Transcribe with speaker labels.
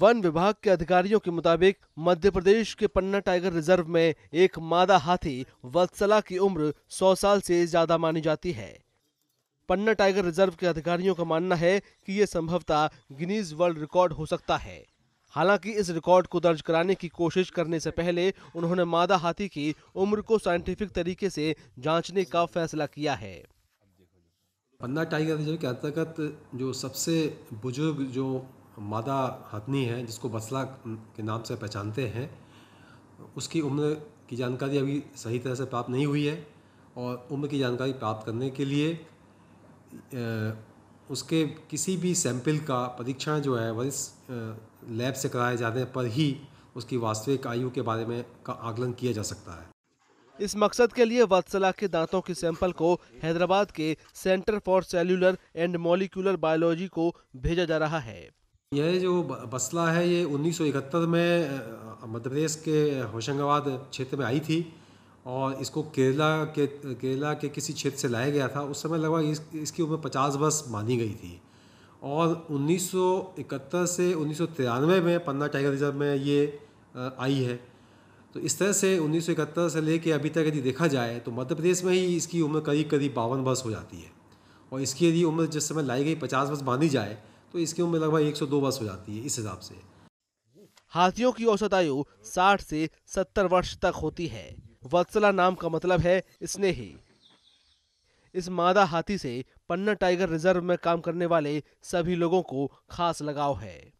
Speaker 1: one विभाग के अधिकारियों के मुताबिक मध्य प्रदेश के पन्ना टाइगर रिजर्व में एक मादा हाथी वत्सला की उम्र 100 साल से ज्यादा मानी जाती है पन्ना टाइगर रिजर्व के अधिकारियों का मानना है कि यह संभवतः गिनीज वर्ल्ड रिकॉर्ड हो सकता है हालांकि इस रिकॉर्ड को दर्ज कराने की कोशिश करने से पहले उन्होंने मादा हाथी की उम्र को साइंटिफिक तरीके से
Speaker 2: जांचने का फैसला किया है पन्ना टाइगर रिजर्व के अंतर्गत जो सबसे बुजुर्ग जो मादा हथनी है जिसको बसला के नाम से पहचानते हैं उसकी उम्र की जानकारी अभी सही तरह से प्राप्त नहीं हुई है और उम्र की जानकारी प्राप्त करने के लिए उसके किसी भी सैंपल का परीक्षण जो है वरिष्ठ लैब से कराए जाने पर ही उसकी वास्तविक आयु के बारे में का आकलन किया जा सकता है इस मकसद के लिए
Speaker 1: वत्सला के दांतों के सैंपल को हैदराबाद के Centre for Cellular and Molecular Biology को भेजा जा रहा है
Speaker 2: यह जो बसला है ये 1971 में मध्य प्रदेश के होशंगाबाद क्षेत्र में आई थी और इसको केरला के केरला के किसी क्षेत्र से लाया गया था उस समय लगभग इस, इसकी उम्र 50 बस मानी गई थी और 1971 से उन्नीस में पन्ना टाइगर रिजर्व में ये आई है तो इस तरह से 1971 से लेके अभी तक यदि देखा जाए तो मध्य प्रदेश में ही इसकी उम्र करीब करीब बावन बस हो जाती है और इसकी यदि उम्र जिस समय लाई गई पचास बस मानी जाए तो इसकी उम्र लगभग एक सौ दो वर्ष हो जाती है इस हिसाब से हाथियों की
Speaker 1: औसत आयु 60 से 70 वर्ष तक होती है वत्सला नाम का मतलब है स्नेही इस मादा हाथी से पन्ना टाइगर रिजर्व में काम करने वाले सभी लोगों को खास लगाव है